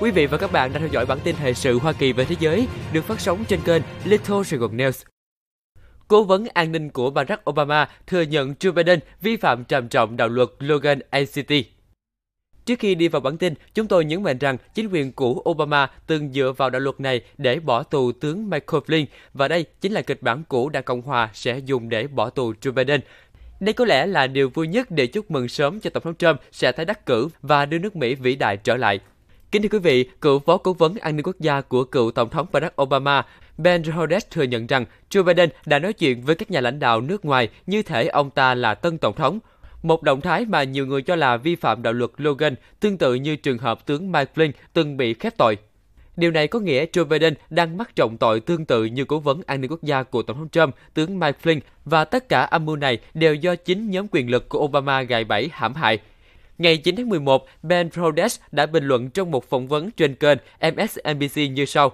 Quý vị và các bạn đang theo dõi bản tin thời sự Hoa Kỳ và thế giới được phát sóng trên kênh Little Saigon News. Cố vấn an ninh của Barack Obama thừa nhận Joe Biden vi phạm trầm trọng đạo luật Logan ACT. Trước khi đi vào bản tin, chúng tôi nhấn mạnh rằng chính quyền cũ Obama từng dựa vào đạo luật này để bỏ tù tướng Michael Flynn và đây chính là kịch bản cũ Đảng Cộng Hòa sẽ dùng để bỏ tù Joe Biden. Đây có lẽ là điều vui nhất để chúc mừng sớm cho Tổng thống Trump sẽ tái đắc cử và đưa nước Mỹ vĩ đại trở lại. Kính thưa quý vị, cựu phó cố vấn an ninh quốc gia của cựu tổng thống Barack Obama, Ben Rhodes thừa nhận rằng Joe Biden đã nói chuyện với các nhà lãnh đạo nước ngoài như thể ông ta là tân tổng thống. Một động thái mà nhiều người cho là vi phạm đạo luật Logan, tương tự như trường hợp tướng Mike Flynn từng bị khép tội. Điều này có nghĩa Joe Biden đang mắc trọng tội tương tự như cố vấn an ninh quốc gia của Tổng thống Trump, tướng Mike Flynn và tất cả âm mưu này đều do chính nhóm quyền lực của Obama gài bẫy hãm hại, Ngày 9 tháng 11, Ben Rhodes đã bình luận trong một phỏng vấn trên kênh MSNBC như sau.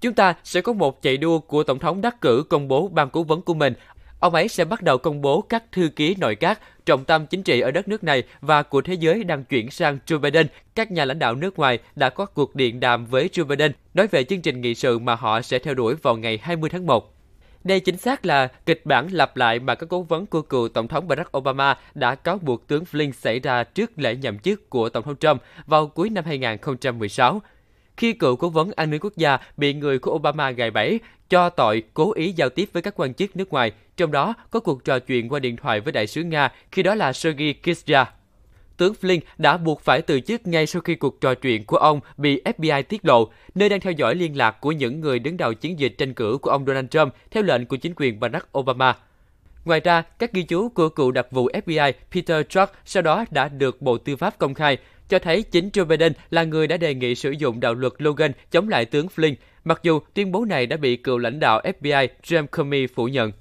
Chúng ta sẽ có một chạy đua của Tổng thống đắc cử công bố ban cố vấn của mình. Ông ấy sẽ bắt đầu công bố các thư ký nội các, trọng tâm chính trị ở đất nước này và của thế giới đang chuyển sang Joe Biden. Các nhà lãnh đạo nước ngoài đã có cuộc điện đàm với Joe Biden nói về chương trình nghị sự mà họ sẽ theo đuổi vào ngày 20 tháng 1. Đây chính xác là kịch bản lặp lại mà các cố vấn của cựu Tổng thống Barack Obama đã cáo buộc tướng Flynn xảy ra trước lễ nhậm chức của Tổng thống Trump vào cuối năm 2016 khi cựu cố vấn an ninh quốc gia bị người của Obama gài bẫy cho tội cố ý giao tiếp với các quan chức nước ngoài, trong đó có cuộc trò chuyện qua điện thoại với đại sứ Nga, khi đó là Sergei Kisya tướng Flynn đã buộc phải từ chức ngay sau khi cuộc trò chuyện của ông bị FBI tiết lộ, nơi đang theo dõi liên lạc của những người đứng đầu chiến dịch tranh cử của ông Donald Trump theo lệnh của chính quyền Barack Obama. Ngoài ra, các ghi chú của cựu đặc vụ FBI Peter Strzok sau đó đã được Bộ Tư pháp công khai, cho thấy chính Joe Biden là người đã đề nghị sử dụng đạo luật Logan chống lại tướng Flynn, mặc dù tuyên bố này đã bị cựu lãnh đạo FBI James Comey phủ nhận.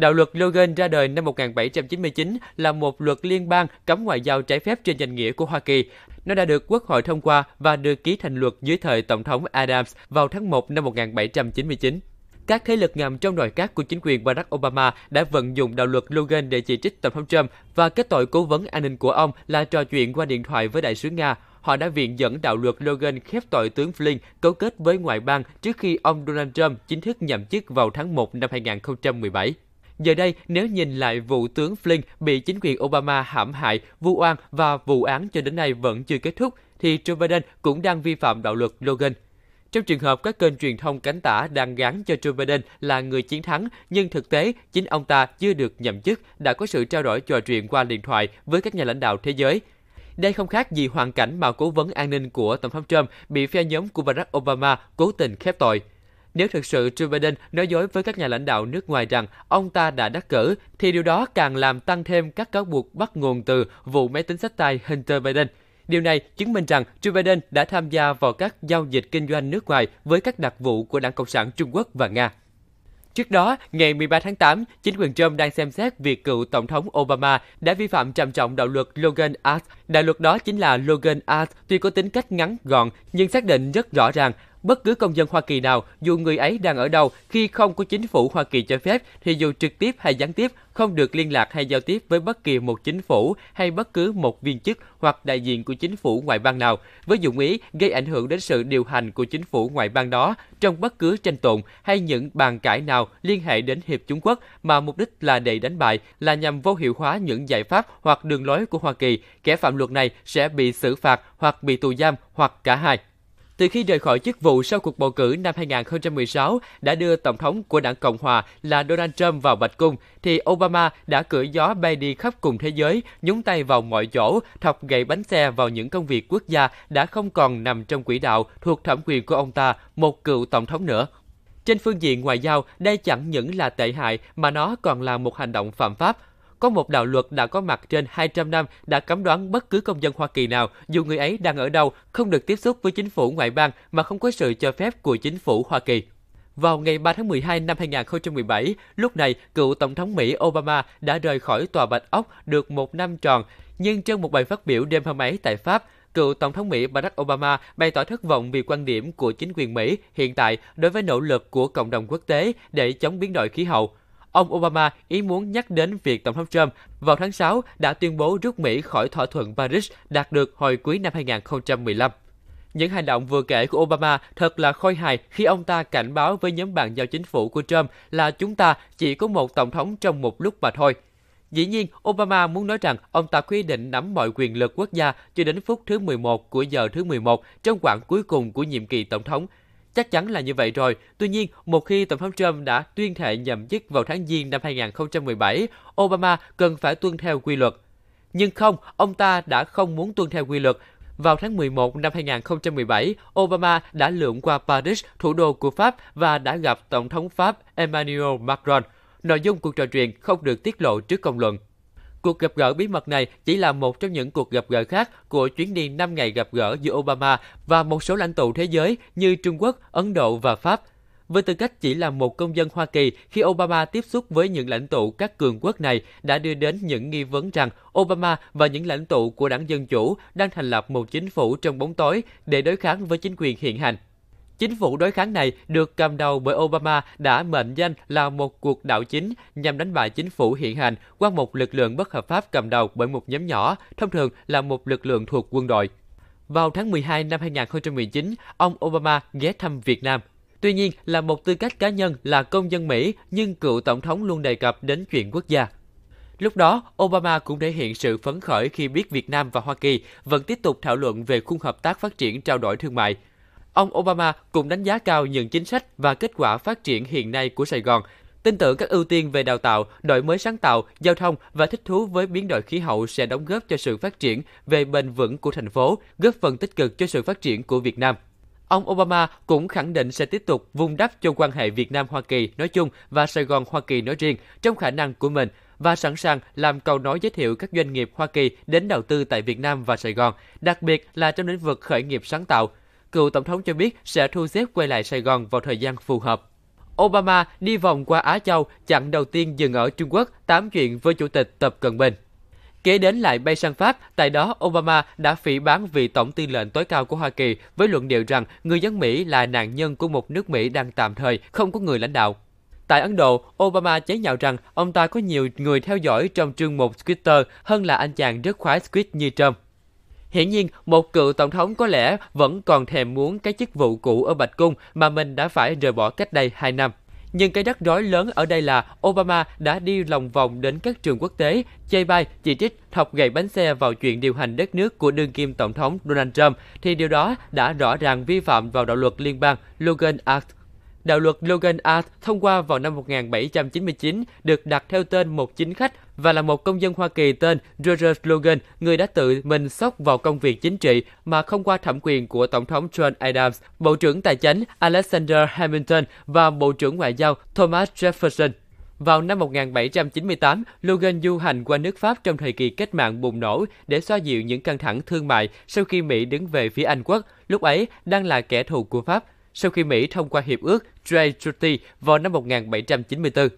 Đạo luật Logan ra đời năm 1799 là một luật liên bang cấm ngoại giao trái phép trên danh nghĩa của Hoa Kỳ. Nó đã được Quốc hội thông qua và được ký thành luật dưới thời Tổng thống Adams vào tháng 1 năm 1799 các thế lực ngầm trong nội các của chính quyền Barack Obama đã vận dụng đạo luật Logan để chỉ trích Tổng thống Trump và kết tội cố vấn an ninh của ông là trò chuyện qua điện thoại với đại sứ Nga. Họ đã viện dẫn đạo luật Logan khép tội tướng Flynn cấu kết với ngoại bang trước khi ông Donald Trump chính thức nhậm chức vào tháng 1 năm 2017. Giờ đây, nếu nhìn lại vụ tướng Flynn bị chính quyền Obama hãm hại, vu oan và vụ án cho đến nay vẫn chưa kết thúc, thì Joe Biden cũng đang vi phạm đạo luật Logan. Trong trường hợp các kênh truyền thông cánh tả đang gắn cho Joe Biden là người chiến thắng, nhưng thực tế chính ông ta chưa được nhậm chức, đã có sự trao đổi trò chuyện qua điện thoại với các nhà lãnh đạo thế giới. Đây không khác gì hoàn cảnh mà cố vấn an ninh của Tổng thống Trump bị phe nhóm của Barack Obama cố tình khép tội. Nếu thực sự Joe Biden nói dối với các nhà lãnh đạo nước ngoài rằng ông ta đã đắc cử, thì điều đó càng làm tăng thêm các cáo buộc bắt nguồn từ vụ máy tính sách tay Hunter Biden. Điều này chứng minh rằng Joe Biden đã tham gia vào các giao dịch kinh doanh nước ngoài với các đặc vụ của Đảng Cộng sản Trung Quốc và Nga. Trước đó, ngày 13 tháng 8, chính quyền Trump đang xem xét việc cựu Tổng thống Obama đã vi phạm trầm trọng đạo luật Logan Act. Đạo luật đó chính là Logan Act, tuy có tính cách ngắn gọn nhưng xác định rất rõ ràng bất cứ công dân Hoa Kỳ nào, dù người ấy đang ở đâu, khi không có chính phủ Hoa Kỳ cho phép, thì dù trực tiếp hay gián tiếp, không được liên lạc hay giao tiếp với bất kỳ một chính phủ hay bất cứ một viên chức hoặc đại diện của chính phủ ngoại bang nào, với dụng ý gây ảnh hưởng đến sự điều hành của chính phủ ngoại bang đó trong bất cứ tranh tụng hay những bàn cãi nào liên hệ đến Hiệp Trung Quốc mà mục đích là để đánh bại, là nhằm vô hiệu hóa những giải pháp hoặc đường lối của Hoa Kỳ, kẻ phạm luật này sẽ bị xử phạt hoặc bị tù giam hoặc cả hai từ khi rời khỏi chức vụ sau cuộc bầu cử năm 2016 đã đưa Tổng thống của đảng Cộng hòa là Donald Trump vào Bạch Cung, thì Obama đã cưỡi gió bay đi khắp cùng thế giới, nhúng tay vào mọi chỗ, thọc gậy bánh xe vào những công việc quốc gia đã không còn nằm trong quỹ đạo thuộc thẩm quyền của ông ta, một cựu Tổng thống nữa. Trên phương diện ngoại giao, đây chẳng những là tệ hại mà nó còn là một hành động phạm pháp, có một đạo luật đã có mặt trên 200 năm đã cấm đoán bất cứ công dân Hoa Kỳ nào, dù người ấy đang ở đâu, không được tiếp xúc với chính phủ ngoại bang mà không có sự cho phép của chính phủ Hoa Kỳ. Vào ngày 3 tháng 12 năm 2017, lúc này cựu Tổng thống Mỹ Obama đã rời khỏi Tòa Bạch Ốc được một năm tròn, nhưng trong một bài phát biểu đêm hôm ấy tại Pháp, cựu Tổng thống Mỹ Barack Obama bày tỏ thất vọng vì quan điểm của chính quyền Mỹ hiện tại đối với nỗ lực của cộng đồng quốc tế để chống biến đổi khí hậu. Ông Obama ý muốn nhắc đến việc Tổng thống Trump vào tháng 6 đã tuyên bố rút Mỹ khỏi thỏa thuận Paris đạt được hồi cuối năm 2015. Những hành động vừa kể của Obama thật là khôi hài khi ông ta cảnh báo với nhóm bạn giao chính phủ của Trump là chúng ta chỉ có một tổng thống trong một lúc mà thôi. Dĩ nhiên, Obama muốn nói rằng ông ta quy định nắm mọi quyền lực quốc gia cho đến phút thứ 11 của giờ thứ 11 trong quãng cuối cùng của nhiệm kỳ tổng thống Chắc chắn là như vậy rồi. Tuy nhiên, một khi Tổng thống Trump đã tuyên thệ nhậm chức vào tháng Giêng năm 2017, Obama cần phải tuân theo quy luật. Nhưng không, ông ta đã không muốn tuân theo quy luật. Vào tháng 11 năm 2017, Obama đã lượn qua Paris, thủ đô của Pháp và đã gặp Tổng thống Pháp Emmanuel Macron. Nội dung cuộc trò chuyện không được tiết lộ trước công luận. Cuộc gặp gỡ bí mật này chỉ là một trong những cuộc gặp gỡ khác của chuyến đi 5 ngày gặp gỡ giữa Obama và một số lãnh tụ thế giới như Trung Quốc, Ấn Độ và Pháp. Với tư cách chỉ là một công dân Hoa Kỳ, khi Obama tiếp xúc với những lãnh tụ các cường quốc này đã đưa đến những nghi vấn rằng Obama và những lãnh tụ của đảng Dân Chủ đang thành lập một chính phủ trong bóng tối để đối kháng với chính quyền hiện hành. Chính phủ đối kháng này được cầm đầu bởi Obama đã mệnh danh là một cuộc đảo chính nhằm đánh bại chính phủ hiện hành qua một lực lượng bất hợp pháp cầm đầu bởi một nhóm nhỏ, thông thường là một lực lượng thuộc quân đội. Vào tháng 12 năm 2019, ông Obama ghé thăm Việt Nam. Tuy nhiên, là một tư cách cá nhân là công dân Mỹ, nhưng cựu tổng thống luôn đề cập đến chuyện quốc gia. Lúc đó, Obama cũng thể hiện sự phấn khởi khi biết Việt Nam và Hoa Kỳ vẫn tiếp tục thảo luận về khung hợp tác phát triển trao đổi thương mại – Ông Obama cũng đánh giá cao những chính sách và kết quả phát triển hiện nay của Sài Gòn, tin tưởng các ưu tiên về đào tạo, đổi mới sáng tạo, giao thông và thích thú với biến đổi khí hậu sẽ đóng góp cho sự phát triển về bền vững của thành phố, góp phần tích cực cho sự phát triển của Việt Nam. Ông Obama cũng khẳng định sẽ tiếp tục vun đắp cho quan hệ Việt Nam Hoa Kỳ nói chung và Sài Gòn Hoa Kỳ nói riêng trong khả năng của mình và sẵn sàng làm cầu nối giới thiệu các doanh nghiệp Hoa Kỳ đến đầu tư tại Việt Nam và Sài Gòn, đặc biệt là trong lĩnh vực khởi nghiệp sáng tạo, cựu tổng thống cho biết sẽ thu xếp quay lại Sài Gòn vào thời gian phù hợp. Obama đi vòng qua Á Châu, chặng đầu tiên dừng ở Trung Quốc, tám chuyện với Chủ tịch Tập Cận Bình. Kế đến lại bay sang Pháp, tại đó Obama đã phỉ bán vị tổng tư lệnh tối cao của Hoa Kỳ với luận điệu rằng người dân Mỹ là nạn nhân của một nước Mỹ đang tạm thời không có người lãnh đạo. Tại Ấn Độ, Obama chế nhạo rằng ông ta có nhiều người theo dõi trong chương mục Twitter hơn là anh chàng rất khoái Squid như Trump. Hiển nhiên, một cựu tổng thống có lẽ vẫn còn thèm muốn cái chức vụ cũ ở Bạch Cung mà mình đã phải rời bỏ cách đây 2 năm. Nhưng cái rắc rối lớn ở đây là Obama đã đi lòng vòng đến các trường quốc tế, chê bai, chỉ trích, thọc gậy bánh xe vào chuyện điều hành đất nước của đương kim Tổng thống Donald Trump, thì điều đó đã rõ ràng vi phạm vào đạo luật liên bang Logan Act. Đạo luật Logan Act thông qua vào năm 1799 được đặt theo tên một chính khách và là một công dân Hoa Kỳ tên Roger Logan, người đã tự mình sóc vào công việc chính trị mà không qua thẩm quyền của Tổng thống John Adams, Bộ trưởng Tài chánh Alexander Hamilton và Bộ trưởng Ngoại giao Thomas Jefferson. Vào năm 1798, Logan du hành qua nước Pháp trong thời kỳ cách mạng bùng nổ để xoa dịu những căng thẳng thương mại sau khi Mỹ đứng về phía Anh quốc, lúc ấy đang là kẻ thù của Pháp, sau khi Mỹ thông qua Hiệp ước Trade Treaty vào năm 1794.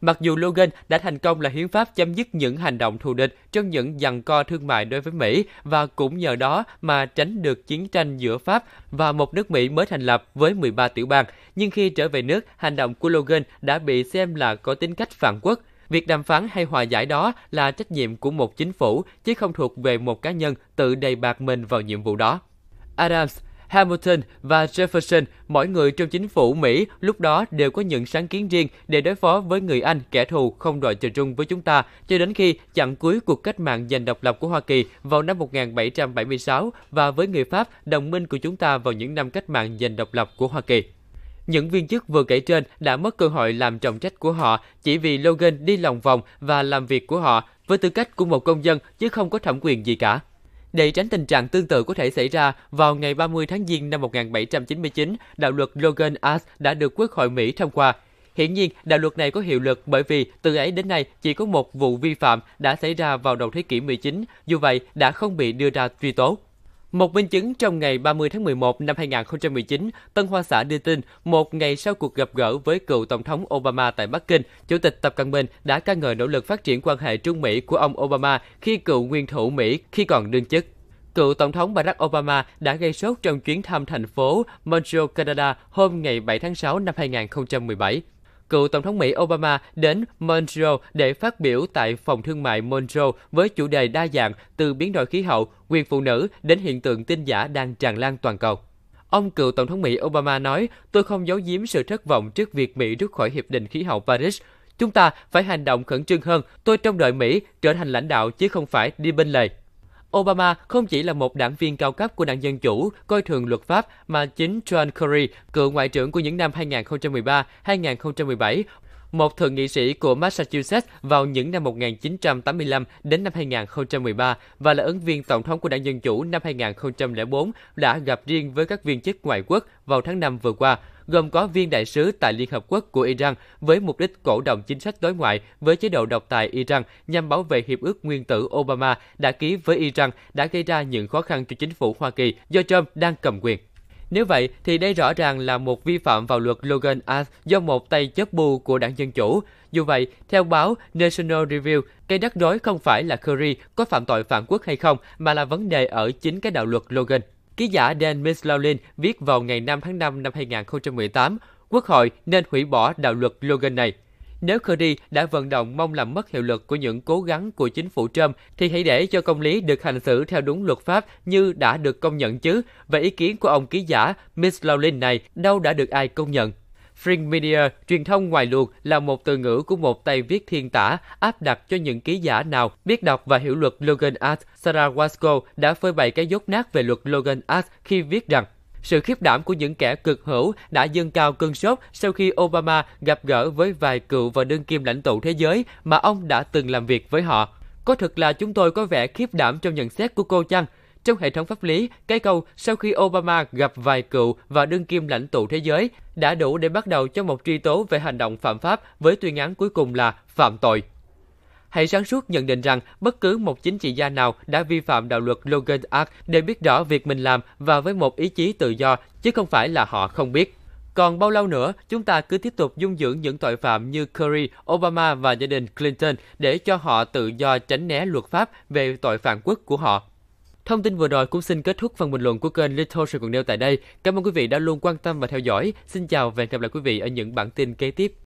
Mặc dù Logan đã thành công là hiến pháp chấm dứt những hành động thù địch trong những giằng co thương mại đối với Mỹ và cũng nhờ đó mà tránh được chiến tranh giữa Pháp và một nước Mỹ mới thành lập với 13 tiểu bang, nhưng khi trở về nước, hành động của Logan đã bị xem là có tính cách phản quốc. Việc đàm phán hay hòa giải đó là trách nhiệm của một chính phủ chứ không thuộc về một cá nhân tự đầy bạc mình vào nhiệm vụ đó. Adams Hamilton và Jefferson, mỗi người trong chính phủ Mỹ lúc đó đều có những sáng kiến riêng để đối phó với người Anh kẻ thù không đòi trời chung với chúng ta cho đến khi chặn cuối cuộc cách mạng giành độc lập của Hoa Kỳ vào năm 1776 và với người Pháp đồng minh của chúng ta vào những năm cách mạng giành độc lập của Hoa Kỳ. Những viên chức vừa kể trên đã mất cơ hội làm trọng trách của họ chỉ vì Logan đi lòng vòng và làm việc của họ với tư cách của một công dân chứ không có thẩm quyền gì cả. Để tránh tình trạng tương tự có thể xảy ra, vào ngày 30 tháng Giêng năm 1799, đạo luật Logan Act đã được Quốc hội Mỹ thông qua. Hiển nhiên, đạo luật này có hiệu lực bởi vì từ ấy đến nay chỉ có một vụ vi phạm đã xảy ra vào đầu thế kỷ 19, dù vậy đã không bị đưa ra truy tố. Một minh chứng trong ngày 30 tháng 11 năm 2019, Tân Hoa Xã đưa tin một ngày sau cuộc gặp gỡ với cựu Tổng thống Obama tại Bắc Kinh, Chủ tịch Tập Cận Bình đã ca ngợi nỗ lực phát triển quan hệ Trung Mỹ của ông Obama khi cựu nguyên thủ Mỹ khi còn đương chức. Cựu Tổng thống Barack Obama đã gây sốt trong chuyến thăm thành phố Montreal, Canada hôm ngày 7 tháng 6 năm 2017 cựu Tổng thống Mỹ Obama đến Montreal để phát biểu tại Phòng Thương mại Montreal với chủ đề đa dạng từ biến đổi khí hậu, quyền phụ nữ đến hiện tượng tin giả đang tràn lan toàn cầu. Ông cựu Tổng thống Mỹ Obama nói, tôi không giấu giếm sự thất vọng trước việc Mỹ rút khỏi Hiệp định Khí hậu Paris. Chúng ta phải hành động khẩn trương hơn. Tôi trông đợi Mỹ trở thành lãnh đạo chứ không phải đi bên lề. Obama không chỉ là một đảng viên cao cấp của đảng Dân Chủ, coi thường luật pháp, mà chính John Kerry, cựu ngoại trưởng của những năm 2013-2017, một thượng nghị sĩ của Massachusetts vào những năm 1985 đến năm 2013 và là ứng viên tổng thống của đảng Dân Chủ năm 2004 đã gặp riêng với các viên chức ngoại quốc vào tháng 5 vừa qua – gồm có viên đại sứ tại Liên Hợp Quốc của Iran với mục đích cổ động chính sách đối ngoại với chế độ độc tài Iran nhằm bảo vệ hiệp ước nguyên tử Obama đã ký với Iran đã gây ra những khó khăn cho chính phủ Hoa Kỳ do Trump đang cầm quyền. Nếu vậy thì đây rõ ràng là một vi phạm vào luật Logan Act do một tay chấp bù của đảng Dân Chủ. Dù vậy, theo báo National Review, cây rắc rối không phải là Curry có phạm tội phản quốc hay không mà là vấn đề ở chính cái đạo luật Logan. Ký giả Dan McLaughlin viết vào ngày 5 tháng 5 năm 2018, Quốc hội nên hủy bỏ đạo luật Logan này. Nếu Kerry đã vận động mong làm mất hiệu lực của những cố gắng của chính phủ Trump, thì hãy để cho công lý được hành xử theo đúng luật pháp như đã được công nhận chứ. Và ý kiến của ông ký giả Miss Laughlin này đâu đã được ai công nhận. Fringe Media, truyền thông ngoài luồng là một từ ngữ của một tay viết thiên tả áp đặt cho những ký giả nào biết đọc và hiểu luật Logan Art. Sarah Wasco đã phơi bày cái dốt nát về luật Logan Art khi viết rằng sự khiếp đảm của những kẻ cực hữu đã dâng cao cơn sốt sau khi Obama gặp gỡ với vài cựu và đương kim lãnh tụ thế giới mà ông đã từng làm việc với họ. Có thật là chúng tôi có vẻ khiếp đảm trong nhận xét của cô chăng? Trong hệ thống pháp lý, cái câu sau khi Obama gặp vài cựu và đương kim lãnh tụ thế giới đã đủ để bắt đầu cho một truy tố về hành động phạm pháp với tuyên án cuối cùng là phạm tội. Hãy sáng suốt nhận định rằng bất cứ một chính trị gia nào đã vi phạm đạo luật Logan Act đều biết rõ việc mình làm và với một ý chí tự do, chứ không phải là họ không biết. Còn bao lâu nữa, chúng ta cứ tiếp tục dung dưỡng những tội phạm như Curry, Obama và gia đình Clinton để cho họ tự do tránh né luật pháp về tội phạm quốc của họ. Thông tin vừa rồi cũng xin kết thúc phần bình luận của kênh Little Sài Gòn Nêu tại đây. Cảm ơn quý vị đã luôn quan tâm và theo dõi. Xin chào và hẹn gặp lại quý vị ở những bản tin kế tiếp.